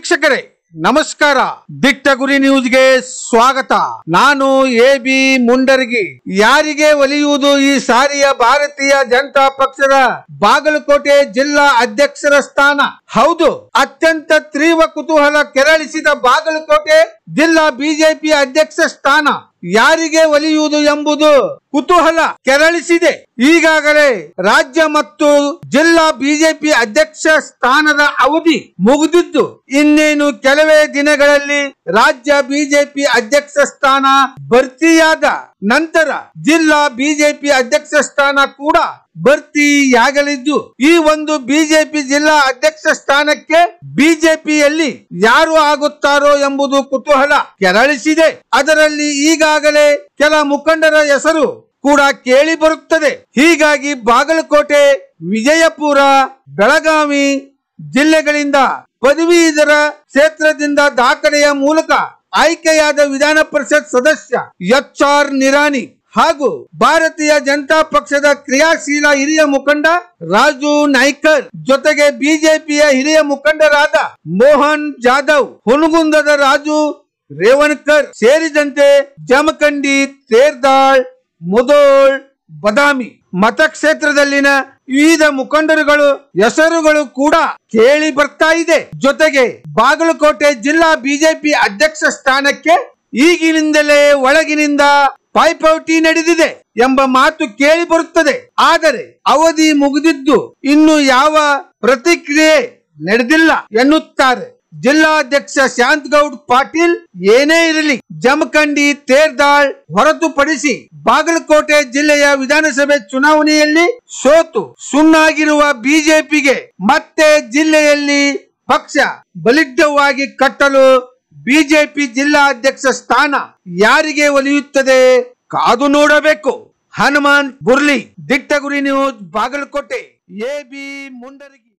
ವೀಕ್ಷಕರೇ ನಮಸ್ಕಾರ ದಿಟ್ಟ ಗುರಿ ನ್ಯೂಸ್ಗೆ ಸ್ವಾಗತ ನಾನು ಎ ಬಿ ಮುಂಡರ್ಗಿ ಯಾರಿಗೆ ಒಲಿಯುವುದು ಈ ಸಾರಿಯ ಭಾರತೀಯ ಜನತಾ ಪಕ್ಷದ ಬಾಗಲಕೋಟೆ ಜಿಲ್ಲಾ ಅಧ್ಯಕ್ಷರ ಸ್ಥಾನ ಹೌದು ಅತ್ಯಂತ ತೀವ್ರ ಕುತೂಹಲ ಕೆರಳಿಸಿದ ಬಾಗಲಕೋಟೆ ಜಿಲ್ಲಾ ಬಿಜೆಪಿ ಅಧ್ಯಕ್ಷ ಸ್ಥಾನ ಯಾರಿಗೆ ಒಲಿಯುವುದು ಎಂಬುದು ಕುತೂಹಲ ಕೆರಳಿಸಿದೆ ಈಗಾಗಲೇ ರಾಜ್ಯ ಮತ್ತು ಜಿಲ್ಲಾ ಬಿಜೆಪಿ ಅಧ್ಯಕ್ಷ ಸ್ಥಾನದ ಅವಧಿ ಮುಗಿದಿದ್ದು ಇನ್ನೇನು ಕೆಲವೇ ದಿನಗಳಲ್ಲಿ ರಾಜ್ಯ ಬಿಜೆಪಿ ಅಧ್ಯಕ್ಷ ಸ್ಥಾನ ಭರ್ತಿಯಾದ ನಂತರ ಜಿಲ್ಲಾ ಬಿಜೆಪಿ ಅಧ್ಯಕ್ಷ ಸ್ಥಾನ ಕೂಡ ಭರ್ತಿಯಾಗಲಿದ್ದು ಈ ಒಂದು ಬಿಜೆಪಿ ಜಿಲ್ಲಾ ಅಧ್ಯಕ್ಷ ಸ್ಥಾನಕ್ಕೆ ಬಿಜೆಪಿಯಲ್ಲಿ ಯಾರು ಆಗುತ್ತಾರೋ ಎಂಬುದು ಕುತೂಹಲ ಕೆರಳಿಸಿದೆ ಅದರಲ್ಲಿ ಈಗಾಗಲೇ ಕೆಲ ಮುಖಂಡರ ಹೆಸರು ಕೂಡ ಕೇಳಿ ಬರುತ್ತದೆ ಹೀಗಾಗಿ ಬಾಗಲಕೋಟೆ ವಿಜಯಪುರ ಬೆಳಗಾವಿ ಜಿಲ್ಲೆಗಳಿಂದ ಪದವೀಧರ ಕ್ಷೇತ್ರದಿಂದ ದಾಖಲೆಯ ಮೂಲಕ ಆಯ್ಕೆಯಾದ ವಿಧಾನ ಪರಿಷತ್ ಸದಸ್ಯ ಎಚ್ ಆರ್ ನಿರಾನಿ ಹಾಗೂ ಭಾರತೀಯ ಜನತಾ ಪಕ್ಷದ ಕ್ರಿಯಾಶೀಲ ಹಿರಿಯ ಮುಖಂಡ ರಾಜು ನಾಯ್ಕರ್ ಜೊತೆಗೆ ಬಿಜೆಪಿಯ ಹಿರಿಯ ಮುಖಂಡರಾದ ಮೋಹನ್ ಜಾಧವ್ ಹುನಗುಂದದ ರಾಜು ರೇವಣ್ಕರ್ ಸೇರಿದಂತೆ ಜಮಖಂಡಿ ತೇರ್ದಾಳ್ ಮುದೋಳ್ ಬದಾಮಿ ಮತಕ್ಷೇತ್ರದಲ್ಲಿನ ವಿವಿಧ ಮುಖಂಡರುಗಳು ಹೆಸರುಗಳು ಕೂಡ ಕೇಳಿ ಬರ್ತಾ ಇದೆ ಜೊತೆಗೆ ಬಾಗಲಕೋಟೆ ಜಿಲ್ಲಾ ಬಿಜೆಪಿ ಅಧ್ಯಕ್ಷ ಸ್ಥಾನಕ್ಕೆ ಈಗಿನಿಂದಲೇ ಒಳಗಿನಿಂದ ಪೈಪೋಟಿ ನಡೆದಿದೆ ಎಂಬ ಮಾತು ಕೇಳಿ ಬರುತ್ತದೆ ಆದರೆ ಅವಧಿ ಮುಗಿದಿದ್ದು ಇನ್ನು ಯಾವ ಪ್ರತಿಕ್ರಿಯೆ ನಡೆದಿಲ್ಲ ಎನ್ನುತ್ತಾರೆ ಜಿಲ್ಲಾಧ್ಯಕ್ಷ ಶಾಂತಗೌಡ್ ಪಾಟೀಲ್ ಏನೇ ಇರಲಿ ಜಮಖಂಡಿ ತೇರ್ದಾಳ್ ಹೊರತುಪಡಿಸಿ ಬಾಗಲಕೋಟೆ ಜಿಲ್ಲೆಯ ವಿಧಾನಸಭೆ ಚುನಾವಣೆಯಲ್ಲಿ ಸೋತು ಸುಣ್ಣಾಗಿರುವ ಬಿಜೆಪಿಗೆ ಮತ್ತೆ ಜಿಲ್ಲೆಯಲ್ಲಿ ಪಕ್ಷ ಬಲಿಡ್ಡವಾಗಿ ಕಟ್ಟಲು ಬಿಜೆಪಿ ಜಿಲ್ಲಾಧ್ಯಕ್ಷ ಸ್ಥಾನ ಯಾರಿಗೆ ಒಲಿಯುತ್ತದೆ ಕಾದು ನೋಡಬೇಕು ಹನುಮಾನ್ ಬುರ್ಲಿ ಗುರಿ ನ್ಯೂಸ್ ಬಾಗಲಕೋಟೆ ಎಬಿ ಮುಂಡರಗಿ